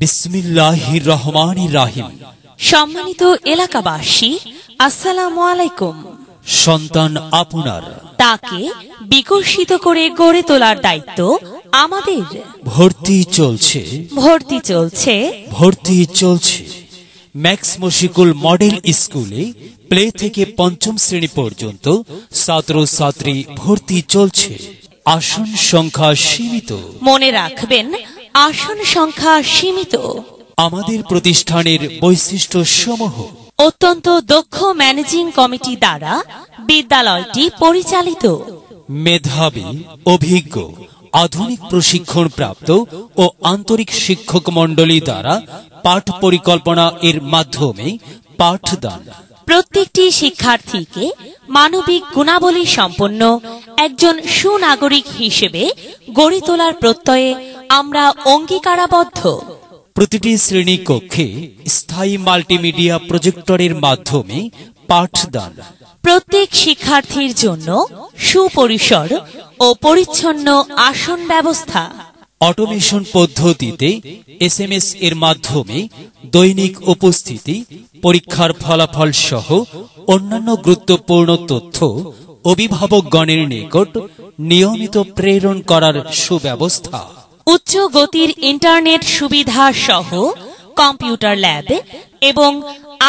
বিসমিল্লাহির রহমান রাহিম সম্মানিত এলাকাবাসী আসসালামু আলাইকুম সন্তান আপনার তাকে বিকশিত করে গড়ে তোলার দায়িত্ব আমাদের ভর্তি চলছে ভর্তি চলছে ভর্তি চলছে ম্যাক্স মশিকুল মডেল স্কুলে প্লে থেকে পঞ্চম শ্রেণী পর্যন্ত ছাত্র ছাত্রী ভর্তি চলছে আসন সংখ্যা সীমিত মনে রাখবেন আসন সংখ্যা সীমিত আমাদের প্রতিষ্ঠানের বৈশিষ্ট্য সমূহ অত্যন্ত দক্ষ ম্যানেজিং কমিটি দ্বারা বিদ্যালয়টি পরিচালিত মেধাবী অভিজ্ঞ আধুনিক প্রশিক্ষণ প্রাপ্ত ও আন্তরিক শিক্ষক মন্ডলী দ্বারা পাঠ পরিকল্পনা এর মাধ্যমে পাঠদান প্রত্যেকটি শিক্ষার্থীকে মানবিক গুণাবলী সম্পন্ন একজন সুনাগরিক হিসেবে গড়ে তোলার প্রত্যয়ে আমরা অঙ্গীকারাবদ্ধ প্রতিটি শ্রেণী কক্ষে স্থায়ী মাল্টিমিডিয়া প্রজেক্টরের মাধ্যমে পাঠদান প্রত্যেক শিক্ষার্থীর জন্য সুপরিসর ও পরিচ্ছন্ন আসন ব্যবস্থা অটোমেশন পদ্ধতিতে এস এম এস এর মাধ্যমে দৈনিক উপস্থিতি পরীক্ষার ফলাফল সহ অন্যান্য গুরুত্বপূর্ণ তথ্য অভিভাবকগণের নিকট নিয়মিত প্রেরণ করার সুব্যবস্থা উচ্চ গতির ইন্টারনেট সুবিধা সহ কম্পিউটার ল্যাব এবং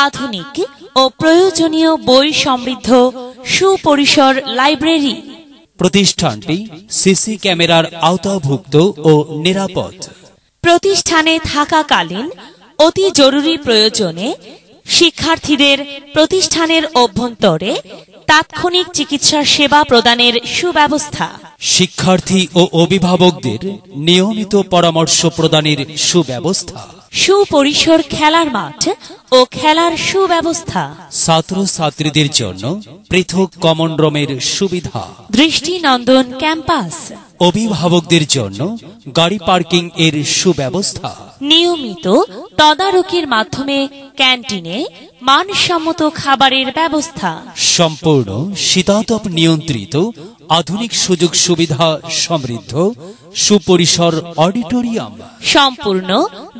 আধুনিক ও প্রয়োজনীয় বই সমৃদ্ধ সুপরিসর লাইব্রেরি প্রতিষ্ঠানটি সিসি ক্যামেরার আওতাভুক্ত ও নিরাপদ প্রতিষ্ঠানে থাকাকালীন অতি জরুরি প্রয়োজনে শিক্ষার্থীদের প্রতিষ্ঠানের অভ্যন্তরে তাৎক্ষণিক চিকিৎসা সেবা প্রদানের সুব্যবস্থা শিক্ষার্থী ও অভিভাবকদের নিয়মিত পরামর্শ প্রদানের সুব্যবস্থা সুপরিসর খেলার মাঠ ও খেলার সুব্যবস্থা ছাত্র ছাত্রীদের জন্য পৃথক কমন রুমের সুবিধা দৃষ্টিনন্দন ক্যাম্পাস অভিভাবকদের জন্য গাড়ি পার্কিং এর সুব্যবস্থা নিয়মিত তদারকির মাধ্যমে ক্যান্টিনে মানসম্মত খাবারের ব্যবস্থা সম্পূর্ণ শীতাতপ নিয়ন্ত্রিত আধুনিক সুযোগ সুবিধা সমৃদ্ধ সুপরিসর অডিটোরিয়াম সম্পূর্ণ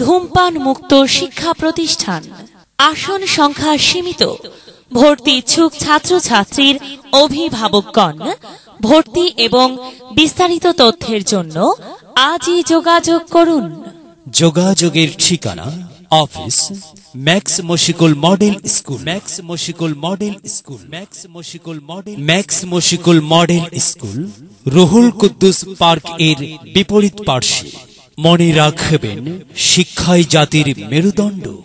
ধূমপান মুক্ত শিক্ষা প্রতিষ্ঠান আসন সংখ্যা সীমিত ভর্তি ইচ্ছুক ছাত্রছাত্রীর অভিভাবকগণ ভর্তি এবং বিস্তারিত তথ্যের জন্য আজই যোগাযোগ করুন যোগাযোগের ঠিকানা office Max Moshikul model school Max Moshikul model school Max Moshikul model Max Moshikul model school Ruhul Quddus park এর বিপরীত পার্শ্বে মনে রাখবেন শিক্ষায় জাতির মেরুদণ্ড